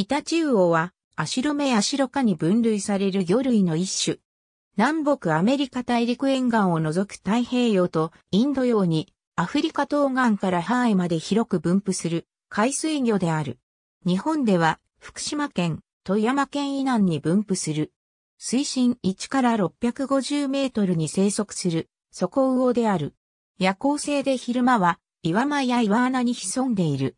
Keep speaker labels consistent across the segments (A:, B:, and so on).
A: イタチウオは、アシロメアシロ科に分類される魚類の一種。南北アメリカ大陸沿岸を除く太平洋とインド洋に、アフリカ東岸からハ囲イまで広く分布する海水魚である。日本では、福島県、富山県以南に分布する。水深1から650メートルに生息する、底魚である。夜行性で昼間は、岩間や岩穴に潜んでいる。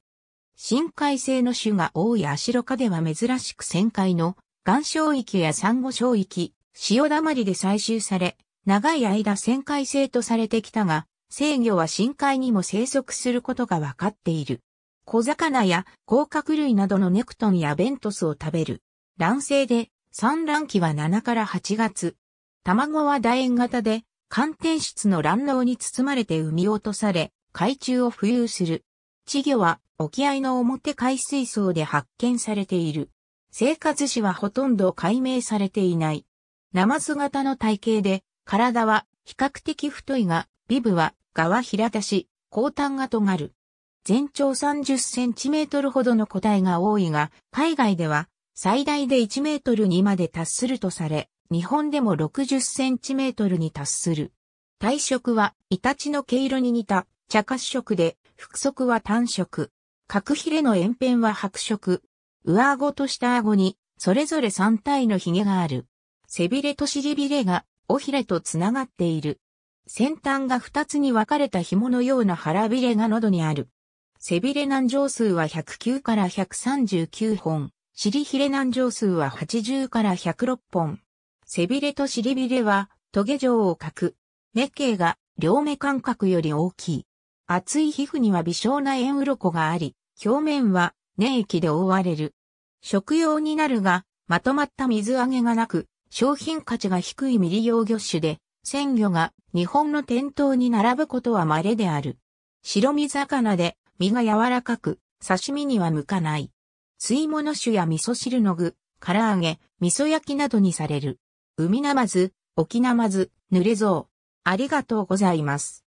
A: 深海性の種が多いアシロカでは珍しく旋回の岩礁域やサンゴ礁域、潮だまりで採集され、長い間旋回性とされてきたが、制御は深海にも生息することが分かっている。小魚や甲殻類などのネクトンやベントスを食べる。卵生で産卵期は7から8月。卵は楕円型で寒天質の卵嚢に包まれて産み落とされ、海中を浮遊する。稚魚は沖合の表海水槽で発見されている。生活史はほとんど解明されていない。ナマズ型の体型で、体は比較的太いが、ビブは側平たし、後端が尖る。全長30センチメートルほどの個体が多いが、海外では最大で1メートルにまで達するとされ、日本でも60センチメートルに達する。体色はイタチの毛色に似た茶褐色で、服飾は単色。角ヒレの縁辺は白色。上顎と下顎に、それぞれ3体のヒゲがある。背びれと尻びれが、尾ひれとつながっている。先端が2つに分かれた紐のような腹びれが喉にある。背びれ南上数は109から139本。尻ひれ南上数は80から106本。背びれと尻びれは、棘状を描く。目径が両目間隔より大きい。厚い皮膚には微小な円鱗があり、表面は粘液で覆われる。食用になるが、まとまった水揚げがなく、商品価値が低い未利用魚種で、鮮魚が日本の店頭に並ぶことは稀である。白身魚で身が柔らかく、刺身には向かない。水物種や味噌汁の具、唐揚げ、味噌焼きなどにされる。海なまず、沖なまず、濡れぞう。ありがとうございます。